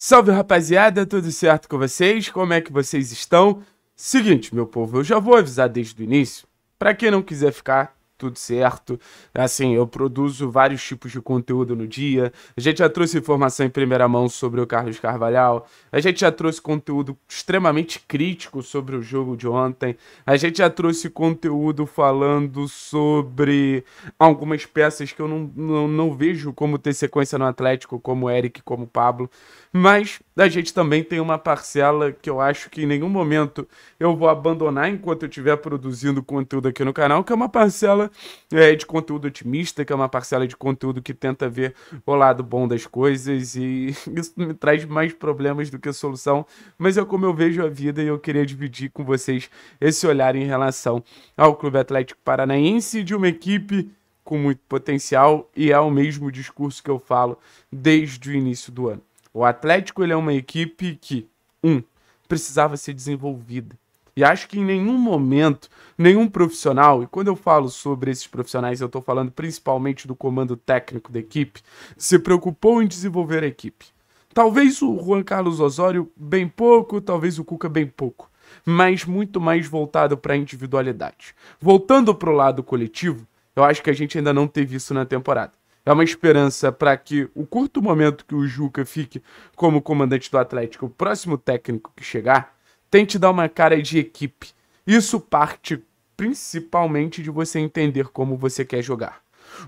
Salve rapaziada, tudo certo com vocês? Como é que vocês estão? Seguinte, meu povo, eu já vou avisar desde o início, para quem não quiser ficar tudo certo. Assim, eu produzo vários tipos de conteúdo no dia. A gente já trouxe informação em primeira mão sobre o Carlos Carvalhal. A gente já trouxe conteúdo extremamente crítico sobre o jogo de ontem. A gente já trouxe conteúdo falando sobre algumas peças que eu não, não, não vejo como ter sequência no Atlético, como Eric, como Pablo. Mas da gente também tem uma parcela que eu acho que em nenhum momento eu vou abandonar enquanto eu estiver produzindo conteúdo aqui no canal, que é uma parcela é, de conteúdo otimista, que é uma parcela de conteúdo que tenta ver o lado bom das coisas e isso me traz mais problemas do que solução, mas é como eu vejo a vida e eu queria dividir com vocês esse olhar em relação ao Clube Atlético Paranaense de uma equipe com muito potencial e é o mesmo discurso que eu falo desde o início do ano. O Atlético ele é uma equipe que, um, precisava ser desenvolvida. E acho que em nenhum momento, nenhum profissional, e quando eu falo sobre esses profissionais, eu estou falando principalmente do comando técnico da equipe, se preocupou em desenvolver a equipe. Talvez o Juan Carlos Osório bem pouco, talvez o Cuca bem pouco, mas muito mais voltado para a individualidade. Voltando para o lado coletivo, eu acho que a gente ainda não teve isso na temporada é uma esperança para que o curto momento que o Juca fique como comandante do Atlético, o próximo técnico que chegar, tente dar uma cara de equipe. Isso parte principalmente de você entender como você quer jogar.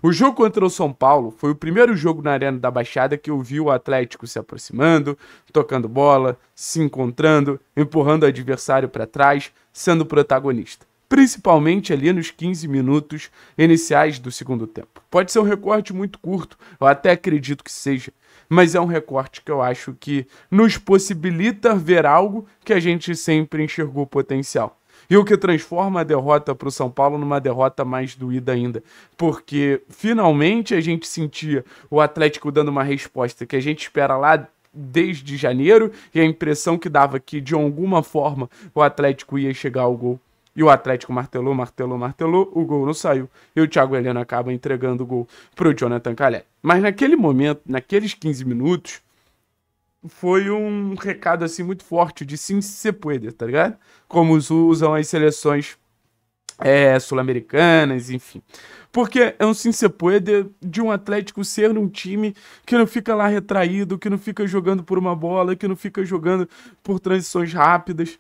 O jogo contra o São Paulo foi o primeiro jogo na Arena da Baixada que eu vi o Atlético se aproximando, tocando bola, se encontrando, empurrando o adversário para trás, sendo protagonista principalmente ali nos 15 minutos iniciais do segundo tempo. Pode ser um recorte muito curto, eu até acredito que seja, mas é um recorte que eu acho que nos possibilita ver algo que a gente sempre enxergou potencial. E o que transforma a derrota para o São Paulo numa derrota mais doída ainda. Porque finalmente a gente sentia o Atlético dando uma resposta que a gente espera lá desde janeiro e a impressão que dava que de alguma forma o Atlético ia chegar ao gol. E o Atlético martelou, martelou, martelou, o gol não saiu. E o Thiago Helena acaba entregando o gol pro Jonathan Calé. Mas naquele momento, naqueles 15 minutos, foi um recado assim muito forte de sim se puder, tá ligado? Como usam as seleções é, sul-americanas, enfim. Porque é um sim se puder de um Atlético ser um time que não fica lá retraído, que não fica jogando por uma bola, que não fica jogando por transições rápidas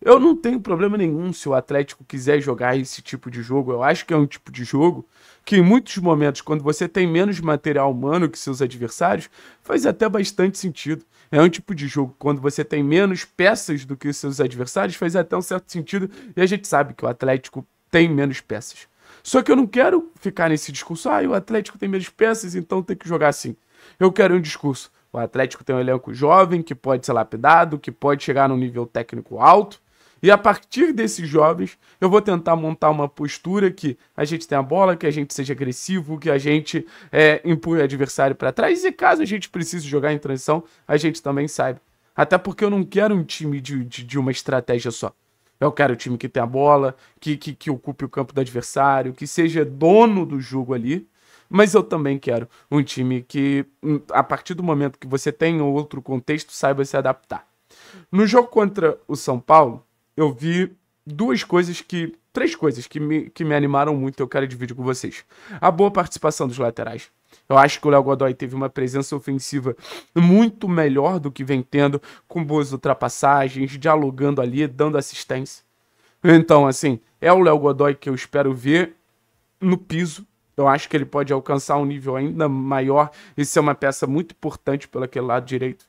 eu não tenho problema nenhum se o Atlético quiser jogar esse tipo de jogo. Eu acho que é um tipo de jogo que, em muitos momentos, quando você tem menos material humano que seus adversários, faz até bastante sentido. É um tipo de jogo quando você tem menos peças do que seus adversários, faz até um certo sentido. E a gente sabe que o Atlético tem menos peças. Só que eu não quero ficar nesse discurso, ah, o Atlético tem menos peças, então tem que jogar assim. Eu quero um discurso. O Atlético tem um elenco jovem que pode ser lapidado, que pode chegar num nível técnico alto e a partir desses jovens, eu vou tentar montar uma postura que a gente tenha a bola, que a gente seja agressivo, que a gente é, o adversário para trás e caso a gente precise jogar em transição, a gente também saiba. Até porque eu não quero um time de, de, de uma estratégia só. Eu quero um time que tenha a bola, que, que, que, ocupe o campo do adversário, que seja dono do jogo ali. Mas eu também quero um time que, hum, a partir do momento que você tem outro contexto, saiba se adaptar. No jogo contra o São Paulo, eu vi duas coisas que. Três coisas que me, que me animaram muito eu quero dividir com vocês. A boa participação dos laterais. Eu acho que o Léo Godoy teve uma presença ofensiva muito melhor do que vem tendo, com boas ultrapassagens, dialogando ali, dando assistência. Então, assim, é o Léo Godoy que eu espero ver no piso. Eu acho que ele pode alcançar um nível ainda maior e ser uma peça muito importante pelo aquele lado direito.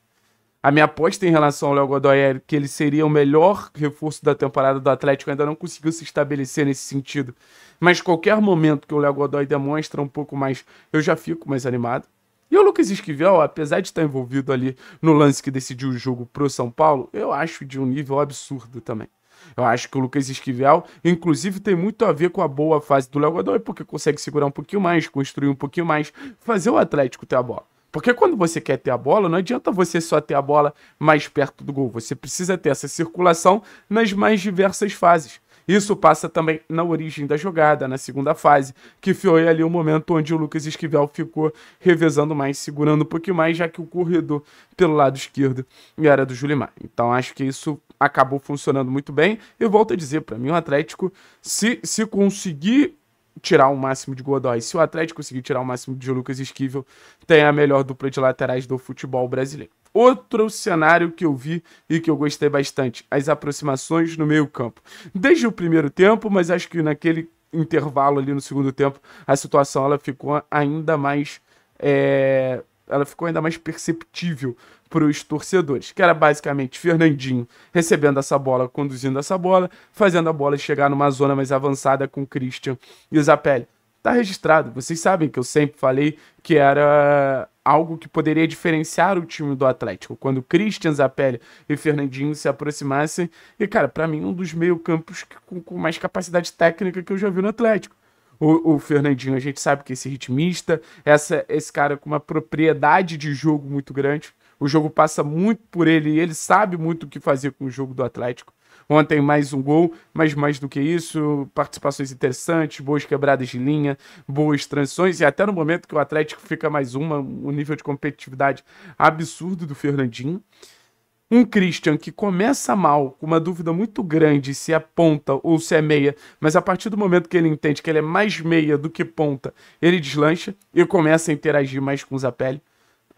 A minha aposta em relação ao Léo Godoy é que ele seria o melhor reforço da temporada do Atlético, ainda não conseguiu se estabelecer nesse sentido. Mas qualquer momento que o Léo Godoy demonstra um pouco mais, eu já fico mais animado. E o Lucas Esquivel, apesar de estar envolvido ali no lance que decidiu o jogo pro São Paulo, eu acho de um nível absurdo também. Eu acho que o Lucas Esquivel, inclusive, tem muito a ver com a boa fase do Léo Godoy, porque consegue segurar um pouquinho mais, construir um pouquinho mais, fazer o Atlético ter a bola. Porque quando você quer ter a bola, não adianta você só ter a bola mais perto do gol. Você precisa ter essa circulação nas mais diversas fases. Isso passa também na origem da jogada, na segunda fase, que foi ali o momento onde o Lucas Esquivel ficou revezando mais, segurando um pouquinho mais, já que o corredor pelo lado esquerdo era do Julimar. Então acho que isso acabou funcionando muito bem. E volto a dizer, para mim o Atlético, se, se conseguir tirar o um máximo de Godoy. Se o Atlético conseguir tirar o um máximo de Lucas Esquivel, tem a melhor dupla de laterais do futebol brasileiro. Outro cenário que eu vi e que eu gostei bastante, as aproximações no meio-campo. Desde o primeiro tempo, mas acho que naquele intervalo ali no segundo tempo, a situação ela ficou ainda mais é, ela ficou ainda mais perceptível para os torcedores, que era basicamente Fernandinho recebendo essa bola, conduzindo essa bola, fazendo a bola chegar numa zona mais avançada com Christian e Zapelli. Tá registrado, vocês sabem que eu sempre falei que era algo que poderia diferenciar o time do Atlético, quando Christian Zapelli e Fernandinho se aproximassem, e cara, para mim um dos meio-campos com, com mais capacidade técnica que eu já vi no Atlético. O, o, Fernandinho, a gente sabe que esse ritmista, essa, esse cara com uma propriedade de jogo muito grande. O jogo passa muito por ele e ele sabe muito o que fazer com o jogo do Atlético. Ontem mais um gol, mas mais do que isso, participações interessantes, boas quebradas de linha, boas transições e até no momento que o Atlético fica mais uma, um nível de competitividade absurdo do Fernandinho. Um Christian que começa mal, com uma dúvida muito grande se é ponta ou se é meia, mas a partir do momento que ele entende que ele é mais meia do que ponta, ele deslancha e começa a interagir mais com o Zapelli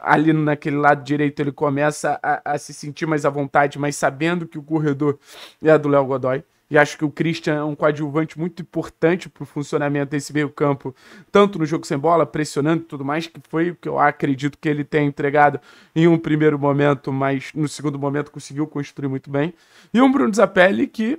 ali naquele lado direito ele começa a, a, se sentir mais à vontade, mas sabendo que o corredor é do Léo Godoy. E acho que o Christian é um coadjuvante muito importante para o funcionamento desse meio-campo, tanto no jogo sem bola, pressionando e tudo mais, que foi o que eu acredito que ele tenha entregado em um primeiro momento, mas no segundo momento conseguiu construir muito bem. E um Bruno Zapelli que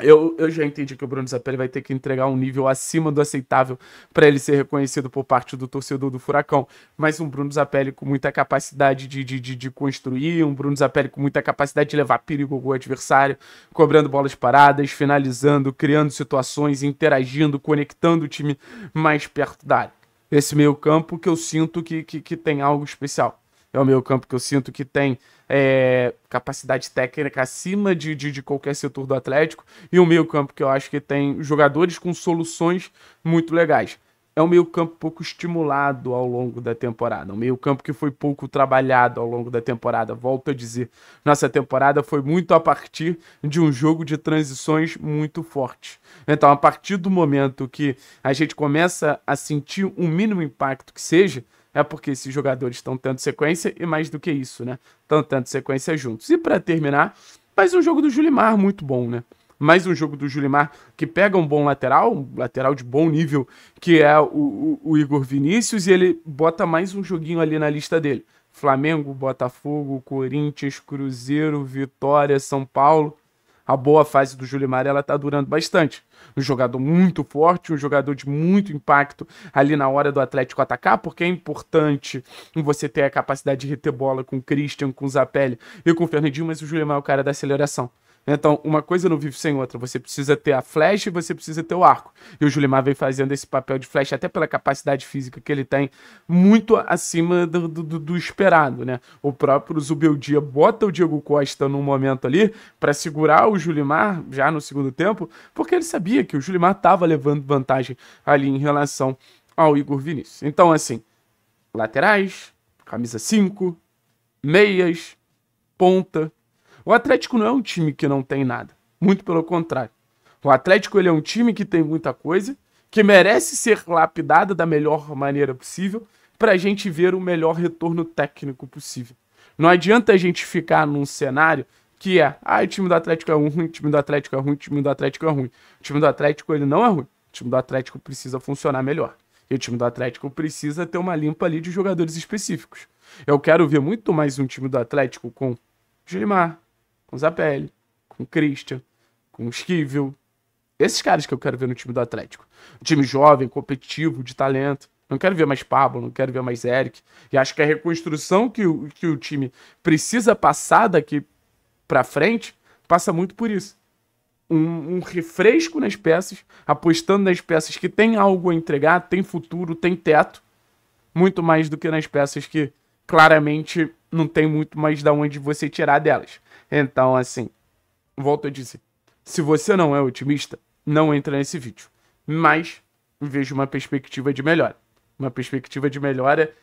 eu, eu já entendi que o Bruno Zapelli vai ter que entregar um nível acima do aceitável para ele ser reconhecido por parte do torcedor do Furacão. Mas um Bruno Zapelli com muita capacidade de, de, de, de construir, um Bruno Zapelli com muita capacidade de levar perigo ao adversário, cobrando bolas paradas, finalizando, criando situações, interagindo, conectando o time mais perto da área. Esse meio campo que eu sinto que, que, que tem algo especial é o meio campo que eu sinto que tem é, capacidade técnica acima de, de, de, qualquer setor do Atlético, e um meio campo que eu acho que tem jogadores com soluções muito legais. É um meio campo pouco estimulado ao longo da temporada, um meio campo que foi pouco trabalhado ao longo da temporada. Volto a dizer, nossa temporada foi muito a partir de um jogo de transições muito forte. Então, a partir do momento que a gente começa a sentir um mínimo impacto que seja, é porque esses jogadores estão tendo sequência e mais do que isso, né? Estão tendo sequência juntos. E para terminar, mais um jogo do Julimar muito bom, né? Mais um jogo do Julimar que pega um bom lateral, um lateral de bom nível, que é o, o, o Igor Vinícius, e ele bota mais um joguinho ali na lista dele. Flamengo, Botafogo, Corinthians, Cruzeiro, Vitória, São Paulo a boa fase do Mar, ela tá durando bastante. Um jogador muito forte, um jogador de muito impacto ali na hora do Atlético atacar, porque é importante você ter a capacidade de reter bola com o Christian, com o Zapelli e com o Fernandinho, mas o Mar é o cara da aceleração. Então, uma coisa não vive sem outra. Você precisa ter a flecha e você precisa ter o arco. E o Julimar vem fazendo esse papel de flecha, até pela capacidade física que ele tem, muito acima do, do, do esperado, né? O próprio Zubeldia bota o Diego Costa num momento ali para segurar o Julimar já no segundo tempo, porque ele sabia que o Julimar estava levando vantagem ali em relação ao Igor Vinícius. Então, assim, laterais, camisa 5, meias, ponta, o Atlético não é um time que não tem nada, muito pelo contrário. O Atlético ele é um time que tem muita coisa, que merece ser lapidado da melhor maneira possível para a gente ver o melhor retorno técnico possível. Não adianta a gente ficar num cenário que é, ah, o time do Atlético é ruim, o time do Atlético é ruim, o time do Atlético é ruim. O time do Atlético ele não é ruim. O time do Atlético precisa funcionar melhor. E o time do Atlético precisa ter uma limpa ali de jogadores específicos. Eu quero ver muito mais um time do Atlético com Gilmar, com Zapelli, com Christian, com Esquivel. Esses caras que eu quero ver no time do Atlético. Um time jovem, competitivo, de talento. Não quero ver mais Pablo, não quero ver mais Eric. E acho que a reconstrução que o, que o time precisa passar daqui para frente passa muito por isso. Um, um, refresco nas peças, apostando nas peças que tem algo a entregar, tem futuro, tem teto, muito mais do que nas peças que claramente não tem muito mais da onde você tirar delas. Então, assim, volto a dizer, se você não é otimista, não entra nesse vídeo. Mas vejo uma perspectiva de melhora. Uma perspectiva de melhora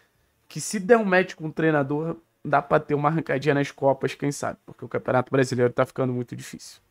que se der um match com um treinador, dá para ter uma arrancadinha nas copas, quem sabe, porque o Campeonato Brasileiro tá ficando muito difícil.